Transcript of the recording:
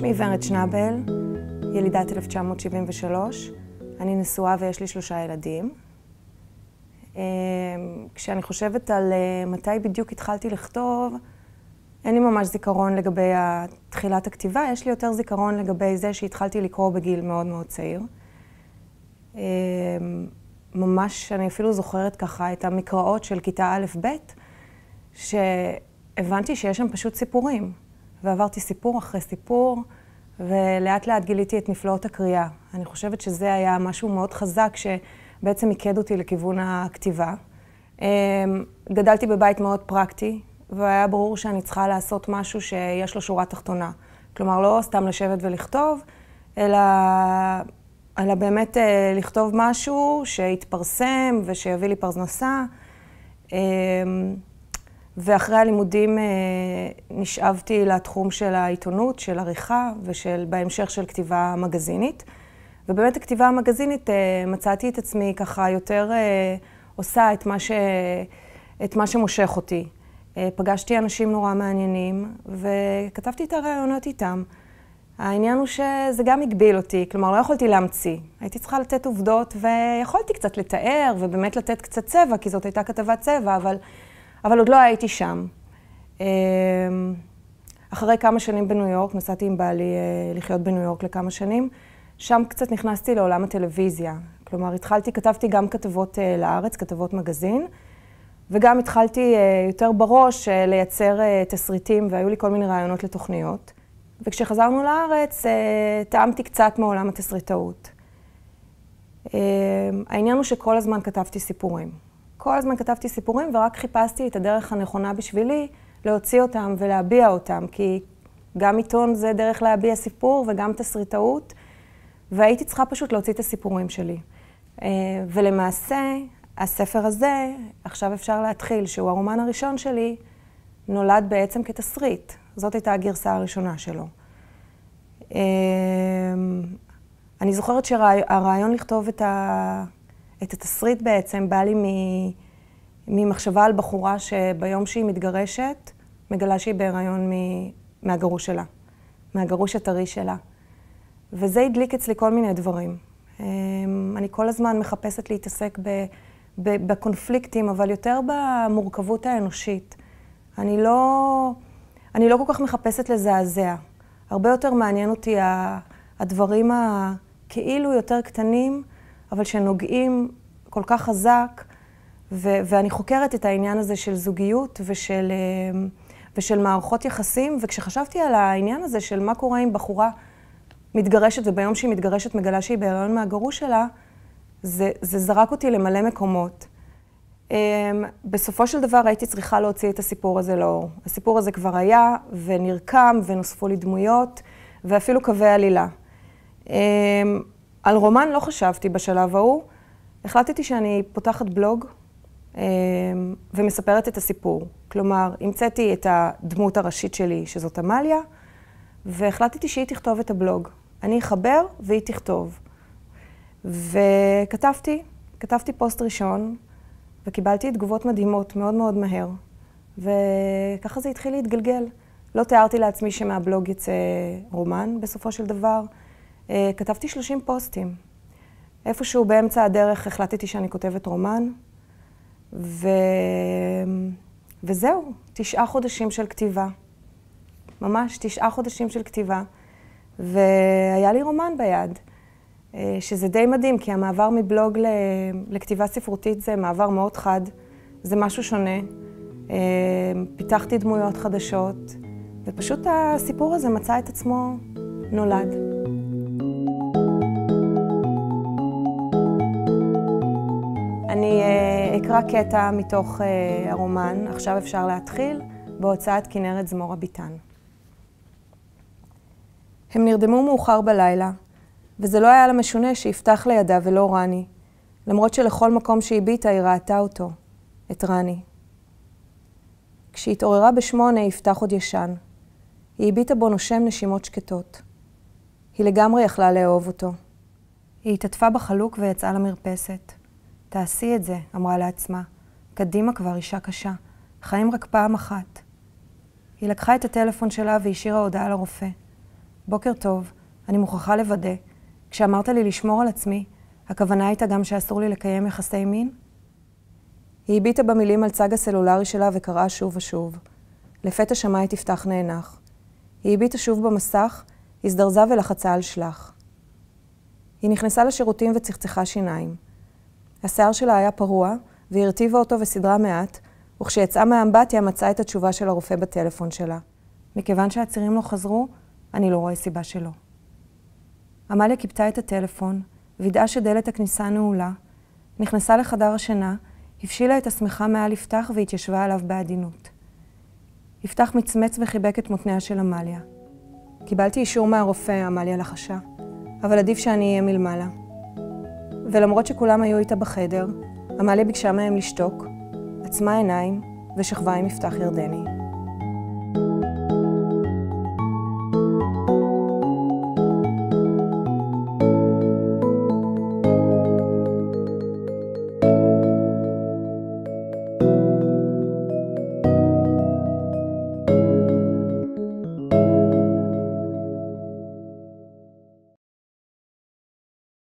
שמי ורד שנאבל, ילידת 1973. אני נשואה ויש לי שלושה ילדים. אה, כשאני חושבת על אה, מתי בדיוק התחלתי לכתוב, אין לי ממש זיכרון לגבי תחילת הכתיבה, יש לי יותר זיכרון לגבי זה שהתחלתי לקרוא בגיל מאוד מאוד צעיר. אה, ממש, אני אפילו זוכרת ככה את המקראות של כיתה א'-ב', שהבנתי שיש שם פשוט סיפורים. ועברתי סיפור אחרי סיפור, ולאט לאט גיליתי את נפלאות הקריאה. אני חושבת שזה היה משהו מאוד חזק שבעצם מיקד אותי לכיוון הכתיבה. אמ, גדלתי בבית מאוד פרקטי, והיה ברור שאני צריכה לעשות משהו שיש לו שורה תחתונה. כלומר, לא סתם לשבת ולכתוב, אלא, אלא באמת אה, לכתוב משהו שיתפרסם ושיביא לי פרנסה. אמ, ואחרי הלימודים אה, נשאבתי לתחום של העיתונות, של עריכה ובהמשך של כתיבה מגזינית. ובאמת הכתיבה המגזינית אה, מצאתי את עצמי ככה יותר אה, עושה את מה, ש, את מה שמושך אותי. פגשתי אנשים נורא מעניינים וכתבתי את הראיונות איתם. העניין הוא שזה גם הגביל אותי, כלומר לא יכולתי להמציא. הייתי צריכה לתת עובדות ויכולתי קצת לתאר ובאמת לתת קצת צבע, כי זאת הייתה כתבת צבע, אבל אבל עוד לא הייתי שם. אמ, אחרי כמה שנים בניו יורק, נסעתי עם בעלי אה, לחיות בניו יורק לכמה שנים, שם קצת נכנסתי לעולם הטלוויזיה. כלומר, התחלתי, כתבתי גם כתבות אה, לארץ, כתבות מגזין, וגם התחלתי אה, יותר בראש לייצר תסריטים, והיו לי כל מיני רעיונות לתוכניות. וכשחזרנו לארץ, טעמתי קצת מעולם התסריטאות. אמ, העניין הוא שכל הזמן כתבתי סיפורים. כל הזמן כתבתי סיפורים ורק חיפשתי את הדרך הנכונה בשבילי להוציא אותם ולהביע אותם, כי גם עיתון זה דרך להביע סיפור וגם תסריטאות, והייתי צריכה פשוט להוציא את הסיפורים שלי. אה, ולמעשה, הספר הזה, עכשיו אפשר להתחיל, שהוא הרומן הראשון שלי, נולד בעצם כתסריט. זאת הייתה הגרסה הראשונה שלו. אה, אני זוכרת שהרעיון לכתוב את ה... את התסריט בעצם בא לי ממחשבה על בחורה שביום שהיא מתגרשת, מגלה שהיא בהיריון מהגרוש שלה, מהגרוש הטרי שלה. וזה הדליק אצלי כל מיני דברים. אמ, אני כל הזמן מחפשת להתעסק ב... ב... בקונפליקטים, אבל יותר במורכבות האנושית. אני לא, אני לא כל כך מחפשת לזעזע. הרבה יותר מעניין אותי הדברים הכאילו יותר קטנים, אבל שנוגעים כל כך חזק, ו- ואני חוקרת את העניין הזה של זוגיות ושל, אה, ושל מערכות יחסים, וכשחשבתי על העניין הזה של מה קורה עם בחורה מתגרשת, וביום שהיא מתגרשת מגלה שהיא בהיריון מהגרוש שלה, זה, זה זרק אותי למלא מקומות. Um, בסופו של דבר הייתי צריכה להוציא את הסיפור הזה לאור. הסיפור הזה כבר היה, ונרקם, ונוספו לי דמויות, ואפילו קווי עלילה. Um, על רומן לא חשבתי בשלב ההוא. החלטתי שאני פותחת בלוג אה, ומספרת את הסיפור. כלומר, המצאתי את הדמות הראשית שלי, שזאת עמליה, והחלטתי שהיא תכתוב את הבלוג. אני אחבר והיא תכתוב. וכתבתי, כתבתי פוסט ראשון, וקיבלתי תגובות מדהימות מאוד מאוד מהר. וככה זה התחיל להתגלגל. לא תיארתי לעצמי שמהבלוג יצא רומן בסופו של דבר. אה, כתבתי 30 פוסטים. איפשהו באמצע הדרך החלטתי שאני כותבת רומן, ו... וזהו, תשעה חודשים של כתיבה. ממש תשעה חודשים של כתיבה, והיה לי רומן ביד, אה, שזה די מדהים, כי המעבר מבלוג ל... לכתיבה ספרותית זה מעבר מאוד חד, זה משהו שונה. אה, פיתחתי דמויות חדשות, ופשוט הסיפור הזה מצא את עצמו נולד. אקרא קטע מתוך אה, הרומן, עכשיו אפשר להתחיל, בהוצאת כנרת זמורה ביטן. הם נרדמו מאוחר בלילה, וזה לא היה למשונה שיפתח לידה ולא רני, למרות שלכל מקום שהביטה היא ראתה אותו, את רני. כשהתעוררה בשמונה, יפתח עוד ישן. היא הביטה בו נושם נשימות שקטות. היא לגמרי יכלה לאהוב אותו. היא התעטפה בחלוק ויצאה למרפסת. תעשי את זה, אמרה לעצמה. קדימה כבר, אישה קשה. חיים רק פעם אחת. היא לקחה את הטלפון שלה והשאירה הודעה לרופא. בוקר טוב, אני מוכרחה לוודא. כשאמרת לי לשמור על עצמי, הכוונה הייתה גם שאסור לי לקיים יחסי מין? היא הביטה במילים על צג הסלולרי שלה וקראה שוב ושוב. לפתע שמע את יפתח נאנח. היא הביטה שוב במסך, הזדרזה ולחצה על שלח. היא נכנסה לשירותים וצחצחה שיניים. השיער שלה היה פרוע, והיא הרטיבה אותו וסידרה מעט, וכשיצאה מהאמבטיה מצאה את התשובה של הרופא בטלפון שלה. מכיוון שהצירים לא חזרו, אני לא רואה סיבה שלא. עמליה כיבתה את הטלפון, וידאה שדלת הכניסה נעולה, נכנסה לחדר השינה, הבשילה את השמיכה מעל יפתח והתיישבה עליו בעדינות. יפתח מצמץ וחיבק את מותניה של עמליה. קיבלתי אישור מהרופא, עמליה לחשה, אבל עדיף שאני אהיה מלמעלה. ולמרות שכולם היו איתה בחדר, עמליה ביקשה מהם לשתוק, עצמה עיניים ושכבה עם מפתח ירדני.